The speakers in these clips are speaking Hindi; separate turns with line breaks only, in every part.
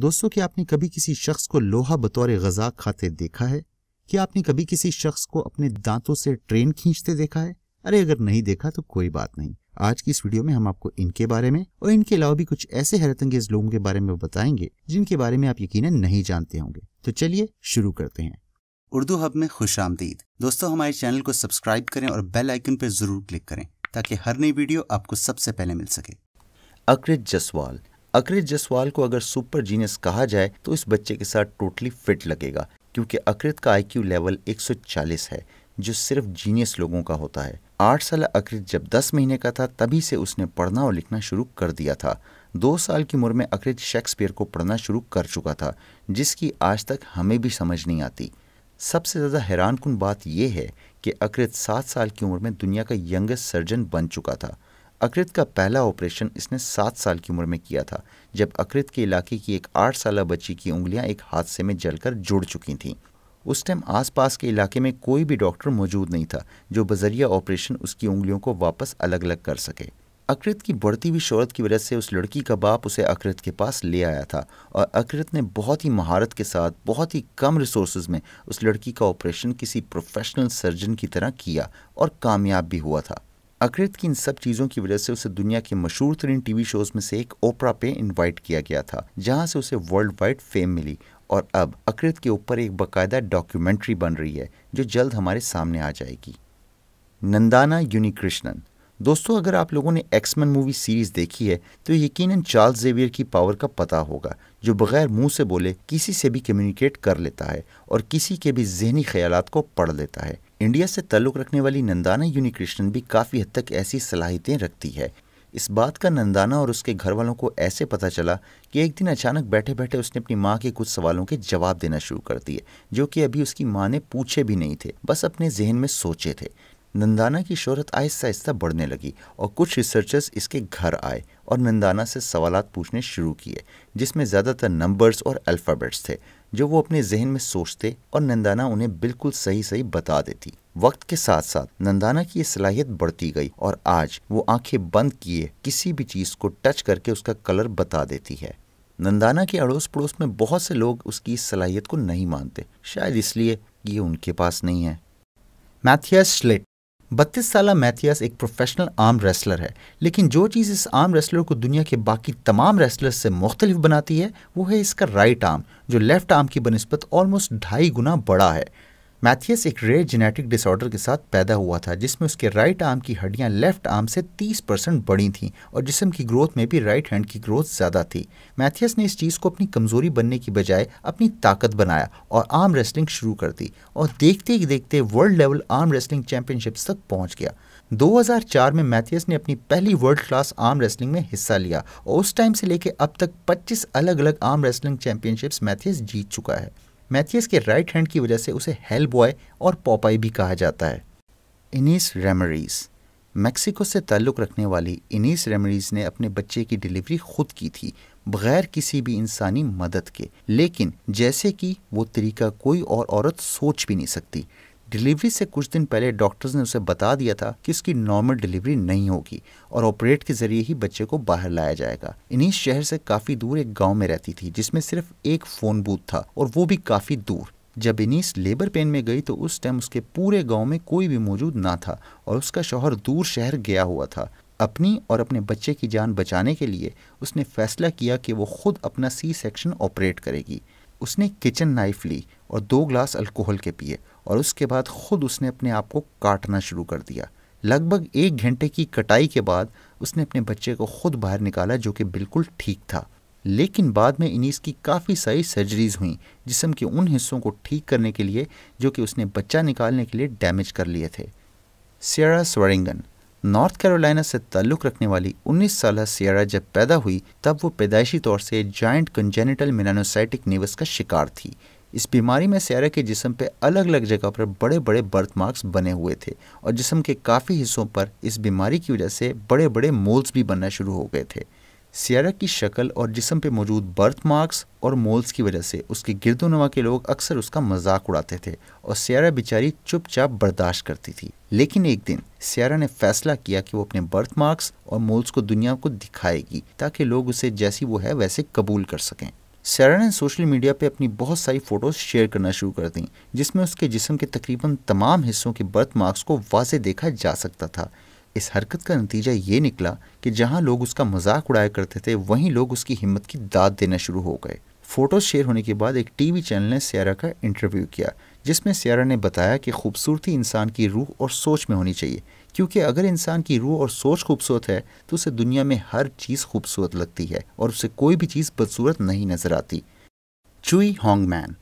दोस्तों कि आपने कभी किसी शख्स को लोहा बतौर गजा खाते देखा है कि आपने कभी किसी शख्स को अपने दांतों से ट्रेन खींचते देखा है अरे अगर नहीं देखा तो कोई बात नहीं आज की इस वीडियो में हम आपको इनके बारे में और इनके अलावा भी कुछ ऐसे हैरतंगेज लोगों के बारे में बताएंगे जिनके बारे में आप यकीन नहीं जानते होंगे तो चलिए शुरू करते हैं उर्दू हब में खुश दोस्तों हमारे चैनल को सब्सक्राइब करें और बेल आइकन पर जरूर क्लिक करें ताकि हर नई वीडियो आपको सबसे पहले मिल सके अकृत जसवाल अखिलेश जसवाल को अगर सुपर जीनियस कहा जाए तो इस बच्चे के साथ टोटली फिट लगेगा क्योंकि अकृत का आईक्यू लेवल 140 है जो सिर्फ जीनियस लोगों का होता है आठ साल अकृत जब दस महीने का था तभी से उसने पढ़ना और लिखना शुरू कर दिया था दो साल की उम्र में अकृत शेक्सपियर को पढ़ना शुरू कर चुका था जिसकी आज तक हमें भी समझ नहीं आती सबसे ज़्यादा हैरान कन बात यह है कि अकृत सात साल की उम्र में दुनिया का यंगेस्ट सर्जन बन चुका था अकृत का पहला ऑपरेशन इसने सात साल की उम्र में किया था जब अकृत के इलाके की एक आठ साल बच्ची की उंगलियां एक हादसे में जलकर जुड़ चुकी थीं उस टाइम आसपास के इलाके में कोई भी डॉक्टर मौजूद नहीं था जो बजरिया ऑपरेशन उसकी उंगलियों को वापस अलग अलग कर सके अकृत की बढ़ती हुई शोरत की वजह से उस लड़की का बाप उसे अकृत के पास ले आया था और अकृत ने बहुत ही महारत के साथ बहुत ही कम रिसोर्स में उस लड़की का ऑपरेशन किसी प्रोफेशनल सर्जन की तरह किया और कामयाब भी हुआ था अकृत की इन सब चीज़ों की वजह से उसे दुनिया के मशहूर तरीन टीवी शोज में से एक ओपरा पे इनवाइट किया गया था जहां से उसे वर्ल्ड वाइड फेम मिली और अब अकृत के ऊपर एक बाकायदा डॉक्यूमेंट्री बन रही है जो जल्द हमारे सामने आ जाएगी नंदाना यूनिकृष्णन दोस्तों अगर आप लोगों ने एक्समैन मूवी सीरीज़ देखी है तो यकीनन चार्ल्स जेवियर की पावर का पता होगा जो बगैर मुंह से बोले किसी से भी कम्युनिकेट कर लेता है और किसी के भी जहनी ख्याल को पढ़ लेता है इंडिया से ताल्लुक़ रखने वाली नंदाना यूनिकृष्णन भी काफ़ी हद तक ऐसी सलाहितें रखती है इस बात का नंदाना और उसके घर वालों को ऐसे पता चला कि एक दिन अचानक बैठे बैठे उसने अपनी माँ के कुछ सवालों के जवाब देना शुरू कर दिए जो कि अभी उसकी माँ ने पूछे भी नहीं थे बस अपने जहन में सोचे थे नंदाना की शोहरत आहिस्ता आहिस्ता बढ़ने लगी और कुछ रिसर्चर्स इसके घर आए और नंदाना से सवाल पूछने शुरू किए जिसमें ज़्यादातर नंबर्स और अल्फ़ाबेट्स थे जो वो अपने जहन में सोचते और नंदाना उन्हें बिल्कुल सही सही बता देती वक्त के साथ साथ नंदाना की ये सलाहियत बढ़ती गई और आज वो आंखें बंद किए किसी भी चीज़ को टच करके उसका कलर बता देती है नंदाना के अड़ोस पड़ोस में बहुत से लोग उसकी इस सलाहियत को नहीं मानते शायद इसलिए ये उनके पास नहीं है मैथियस स्लिट बत्तीस साल मैथियास एक प्रोफेशनल आर्म रेसलर है लेकिन जो चीज़ इस आर्म रेसलर को दुनिया के बाकी तमाम रेसलर से मुख्तलिफ बनाती है वो है इसका राइट आर्म जो लेफ़्ट आर्म की बनस्बत ऑलमोस्ट ढाई गुना बड़ा है मैथियस एक रेयर जेनेटिक डिसऑर्डर के साथ पैदा हुआ था जिसमें उसके राइट आर्म की हड्डियां लेफ्ट आर्म से 30 परसेंट बड़ी थीं और जिसम की ग्रोथ में भी राइट हैंड की ग्रोथ ज़्यादा थी मैथियस ने इस चीज़ को अपनी कमज़ोरी बनने की बजाय अपनी ताकत बनाया और आर्म रेसलिंग शुरू कर दी और देखते ही देखते world level arm wrestling championships तक पहुँच गया 2004 में मैथियस ने अपनी पहली वर्ल्ड क्लास आर्म रेसलिंग में हिस्सा लिया और उस टाइम से लेकर अब तक 25 अलग अलग आर्म रेसलिंग चैंपियनशिप्स मैथियस जीत चुका है मैथियस के राइट हैंड की वजह से उसे हेल बॉय और पॉपाई भी कहा जाता है इनीस रेमरीज मैक्सिको से ताल्लुक़ रखने वाली इनीस रेमरीज ने अपने बच्चे की डिलीवरी खुद की थी बगैर किसी भी इंसानी मदद के लेकिन जैसे कि वो तरीका कोई और औरत सोच भी नहीं सकती डिलीवरी से कुछ दिन पहले डॉक्टर्स ने उसे बता दिया था कि उसकी नॉर्मल डिलीवरी नहीं होगी और ऑपरेट के जरिए ही बच्चे को बाहर लाया जाएगा इन्हीं शहर से काफ़ी दूर एक गांव में रहती थी जिसमें सिर्फ एक फ़ोन बूथ था और वो भी काफ़ी दूर जब इनीस लेबर पेन में गई तो उस टाइम उसके पूरे गांव में कोई भी मौजूद ना था और उसका शोहर दूर शहर गया हुआ था अपनी और अपने बच्चे की जान बचाने के लिए उसने फैसला किया कि वो खुद अपना सी सेक्शन ऑपरेट करेगी उसने किचन नाइफ ली और दो ग्लास अल्कोहल के पिए और उसके बाद खुद उसने अपने आप को काटना शुरू कर दिया लगभग एक घंटे की कटाई के बाद उसने अपने बच्चे को खुद बाहर निकाला जो कि बिल्कुल ठीक था लेकिन बाद में इनीस की काफ़ी सारी सर्जरीज हुई जिसम के उन हिस्सों को ठीक करने के लिए जो कि उसने बच्चा निकालने के लिए डैमेज कर लिए थे सियरा स्वरिंगन नॉर्थ कैरोलिना से ताल्लुक़ रखने वाली 19 साल सियारा जब पैदा हुई तब वो पैदाइशी तौर से जॉइंट कंजेनिटल मिनानोसाइटिक नेवस का शिकार थी इस बीमारी में सियारा के जिसम पे अलग अलग जगह पर बड़े बड़े बर्थ मार्क्स बने हुए थे और जिसम के काफ़ी हिस्सों पर इस बीमारी की वजह से बड़े बड़े मोल्स भी बनना शुरू हो गए थे सियारा की शक्ल और जिसम पे मौजूद बर्थ मार्क्स और मोल्स की वजह से उसके गिरदोनवा के लोग अक्सर उसका मजाक उड़ाते थे और सियारा बेचारी चुपचाप बर्दाश्त करती थी लेकिन एक दिन सियारा ने फैसला किया कि वो अपने बर्थ मार्क्स और मोल्स को दुनिया को दिखाएगी ताकि लोग उसे जैसी वो है वैसे कबूल कर सकें सियारा ने सोशल मीडिया पे अपनी बहुत सारी फ़ोटोज़ शेयर करना शुरू कर दी जिसमें उसके जिसम के तकरीबन तमाम हिस्सों के बर्थ मार्क्स को वाजे देखा जा सकता था इस हरकत का नतीजा ये निकला कि जहां लोग उसका मजाक उड़ाया करते थे वहीं लोग उसकी हिम्मत की दाद देना शुरू हो गए फोटोज शेयर होने के बाद एक टीवी चैनल ने सियारा का इंटरव्यू किया जिसमें सियारा ने बताया कि खूबसूरती इंसान की रूह और सोच में होनी चाहिए क्योंकि अगर इंसान की रूह और सोच खूबसूरत है तो उसे दुनिया में हर चीज़ खूबसूरत लगती है और उसे कोई भी चीज़ बदसूरत नहीं नजर आती चुई होंगमैन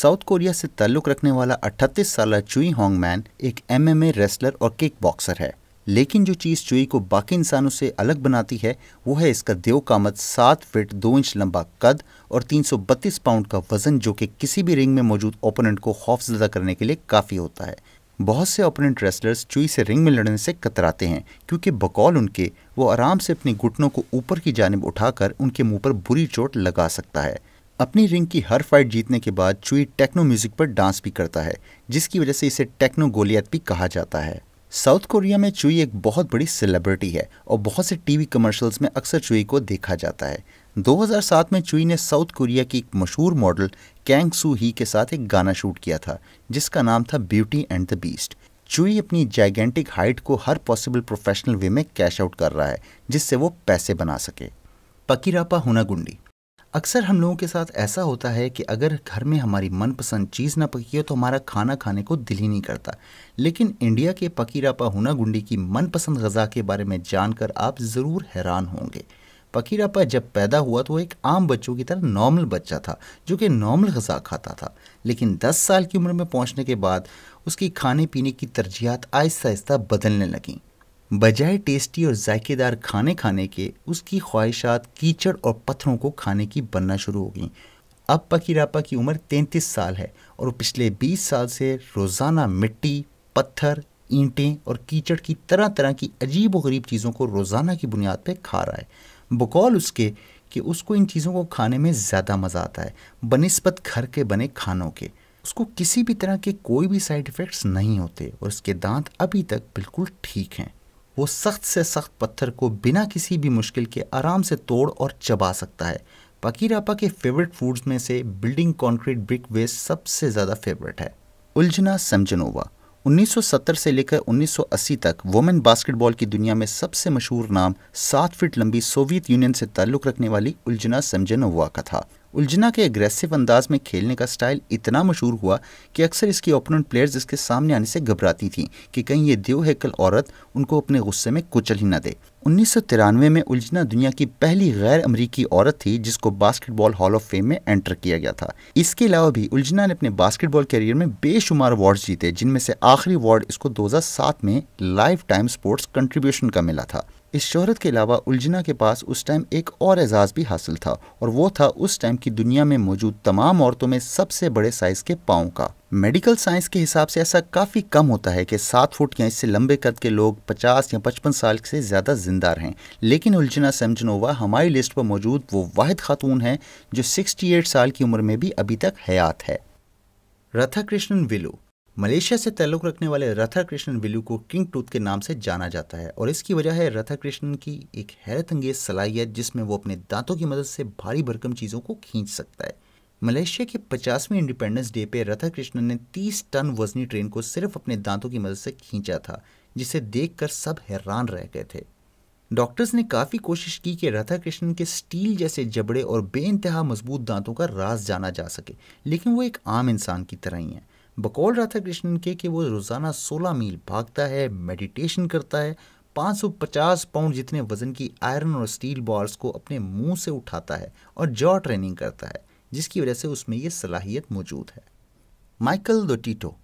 साउथ कोरिया से ताल्लुक़ रखने वाला 38 साल चुई होंगमैन एक एमएमए रेसलर और किक बॉक्सर है लेकिन जो चीज़ चुई को बाकी इंसानों से अलग बनाती है वो है इसका देव कामत सात फिट दो इंच लंबा कद और 332 पाउंड का वजन जो कि किसी भी रिंग में मौजूद ओपोनेंट को खौफजदा करने के लिए काफ़ी होता है बहुत से ओपोनेंट रेसलर्स चुई से रिंग में लड़ने से कतराते हैं क्योंकि बकौल उनके वो आराम से अपने घुटनों को ऊपर की जानब उठाकर उनके मुंह पर बुरी चोट लगा सकता है अपनी रिंग की हर फाइट जीतने के बाद चुई टेक्नो म्यूजिक पर डांस भी करता है जिसकी वजह से इसे टेक्नो गोलियत भी कहा जाता है साउथ कोरिया में चुई एक बहुत बड़ी सेलिब्रिटी है और बहुत से टीवी कमर्शियल्स में अक्सर चुई को देखा जाता है 2007 में चुई ने साउथ कोरिया की एक मशहूर मॉडल कैंग सू ही के साथ एक गाना शूट किया था जिसका नाम था ब्यूटी एंड द बीस्ट चुई अपनी जाइगेंटिक हाइट को हर पॉसिबल प्रोफेशनल वे में कैश आउट कर रहा है जिससे वो पैसे बना सके पकीरापा हुनागुंडी अक्सर हम लोगों के साथ ऐसा होता है कि अगर घर में हमारी मनपसंद चीज़ ना पकी हो तो हमारा खाना खाने को दिल ही नहीं करता लेकिन इंडिया के पकीरापा हुना गुंडी की मनपसंद गज़ा के बारे में जानकर आप ज़रूर हैरान होंगे पकीरापा जब पैदा हुआ तो एक आम बच्चों की तरह नॉर्मल बच्चा था जो कि नॉर्मल गज़ा खाता था लेकिन 10 साल की उम्र में पहुंचने के बाद उसकी खाने पीने की तरजीहत आहिस्ता आहिस्ता बदलने लगें बजाय टेस्टी और जायकेदार खाने खाने के उसकी ख्वाहिशात कीचड़ और पत्थरों को खाने की बनना शुरू हो गई अब पकीरापा की उम्र तैंतीस साल है और वो पिछले बीस साल से रोज़ाना मिट्टी पत्थर ईंटें और कीचड़ की तरह तरह की अजीब व गरीब चीज़ों को रोज़ाना की बुनियाद पर खा रहा है बकौल उसके कि उसको इन चीज़ों को खाने में ज़्यादा मज़ा आता है बनस्बत घर के बने खानों के उसको किसी भी तरह के कोई भी साइड इफ़ेक्ट्स नहीं होते और उसके दांत अभी तक बिल्कुल ठीक हैं वो सख्त से सख्त पत्थर को बिना किसी भी मुश्किल के आराम से तोड़ और चबा सकता है पकीरापा के फेवरेट फूड्स में से बिल्डिंग कंक्रीट ब्रिक वेस्ट सबसे ज़्यादा फेवरेट है उलझना समझनोवा 1970 से लेकर 1980 तक वुमेन बास्केटबॉल की दुनिया में सबसे मशहूर नाम सात फीट लंबी सोवियत यूनियन से ताल्लुक़ रखने वाली उलझना समझनोवा का था उलझना के एग्रेसिव अंदाज में खेलने का स्टाइल इतना मशहूर हुआ कि अक्सर इसकी ओपोनेंट प्लेयर्स इसके सामने आने से घबराती थीं कि कहीं ये देव हैकल औरत उनको अपने गुस्से में कुचल ही न दे उन्नीस में उलझना दुनिया की पहली गैर अमरीकी औरत थी जिसको बास्केटबॉल हॉल ऑफ फेम में एंटर किया गया था इसके अलावा भी उलझना ने अपने बास्केटबॉल करियर में बेशुमार अवार्ड जीते जिनमें से आखिरी अवार्ड इसको 2007 में लाइफ टाइम स्पोर्ट्स कंट्रीब्यूशन का मिला था इस शहरत के अलावा उलझना के पास उस टाइम एक और एजाज़ भी हासिल था और वो था उस टाइम की दुनिया में मौजूद तमाम औरतों में सबसे बड़े साइज़ के पाओं का मेडिकल साइंस के हिसाब से ऐसा काफ़ी कम होता है कि सात फुट या इससे लंबे कद के लोग पचास या पचपन साल से ज़्यादा जिंदा रहें लेकिन उलझना सेमजनोवा हमारी लिस्ट पर मौजूद वो वाद खातून है जो सिक्सटी साल की उम्र में भी अभी तक हयात है रथा कृष्णन विलू मलेशिया से ताल्लुक रखने वाले रथा कृष्णन बिलू को किंग टूथ के नाम से जाना जाता है और इसकी वजह है रथा कृष्णन की एक हैरत अंगेज सलाहियत जिसमें वो अपने दांतों की मदद से भारी भरकम चीज़ों को खींच सकता है मलेशिया के पचासवें इंडिपेंडेंस डे पे रथा कृष्णन ने 30 टन वजनी ट्रेन को सिर्फ अपने दांतों की मदद से खींचा था जिसे देख सब हैरान रह गए थे डॉक्टर्स ने काफ़ी कोशिश की कि राधा कृष्णन के स्टील जैसे जबड़े और बेानतहा मजबूत दांतों का राज जाना जा सके लेकिन वो एक आम इंसान की तरह ही है बकौल राधा कृष्णन के कि वो रोज़ाना 16 मील भागता है मेडिटेशन करता है 550 पाउंड जितने वज़न की आयरन और स्टील बॉल्स को अपने मुंह से उठाता है और जॉ ट्रेनिंग करता है जिसकी वजह से उसमें ये सलाहियत मौजूद है माइकल दोटीटो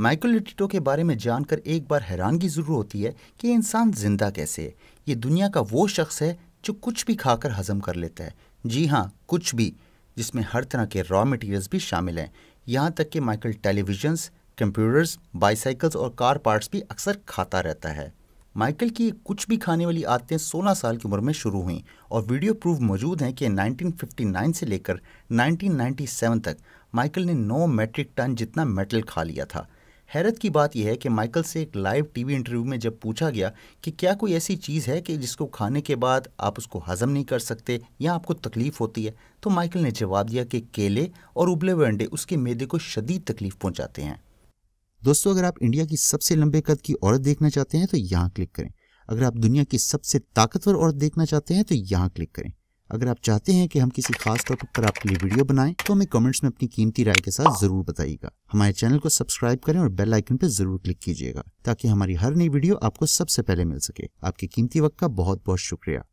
माइकल लिटिटो के बारे में जानकर एक बार हैरानगी ज़रूर होती है कि इंसान ज़िंदा कैसे है ये दुनिया का वो शख्स है जो कुछ भी खाकर हज़म कर लेता है जी हाँ कुछ भी जिसमें हर तरह के रॉ मटेरियल्स भी शामिल हैं यहाँ तक कि माइकल टेलीविजन्स कंप्यूटर्स बाईसाइकिल्स और कार पार्ट्स भी अक्सर खाता रहता है माइकल की कुछ भी खाने वाली आदतें 16 साल की उम्र में शुरू हुई और वीडियो प्रूफ मौजूद हैं कि 1959 से लेकर 1997 तक माइकल ने 9 मेट्रिक टन जितना मेटल खा लिया था हैरत की बात यह है कि माइकल से एक लाइव टीवी इंटरव्यू में जब पूछा गया कि क्या कोई ऐसी चीज़ है कि जिसको खाने के बाद आप उसको हज़म नहीं कर सकते या आपको तकलीफ़ होती है तो माइकल ने जवाब दिया कि केले और उबले हुए अंडे उसके मैदे को शदीद तकलीफ पहुँचाते हैं दोस्तों अगर आप इंडिया की सबसे लंबे कद की औरत देखना चाहते हैं तो यहाँ क्लिक करें अगर आप दुनिया की सबसे ताकतवर औरत देखना चाहते हैं तो यहाँ क्लिक करें अगर आप चाहते हैं कि हम किसी खास टॉपिक पर आपके लिए वीडियो बनाएं तो हमें कमेंट्स में अपनी कीमती राय के साथ जरूर बताइएगा हमारे चैनल को सब्सक्राइब करें और बेल आइकन पर जरूर क्लिक कीजिएगा ताकि हमारी हर नई वीडियो आपको सबसे पहले मिल सके आपके कीमती वक्त का बहुत बहुत शुक्रिया